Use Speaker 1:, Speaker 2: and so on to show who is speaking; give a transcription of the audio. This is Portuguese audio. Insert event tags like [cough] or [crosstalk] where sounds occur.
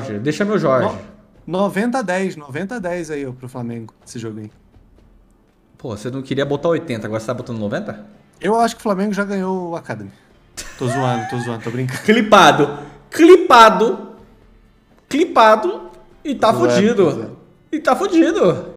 Speaker 1: Jorge, deixa meu Jorge.
Speaker 2: No, 90 a 10, 90 a 10 aí pro Flamengo, esse jogo aí. Pô, você não queria botar 80, agora você tá botando 90? Eu acho que o Flamengo já ganhou o Academy. Tô zoando, tô zoando, tô brincando. [laughs] Clipado. Clipado.
Speaker 3: Clipado. E tá fudido. E tá fudido.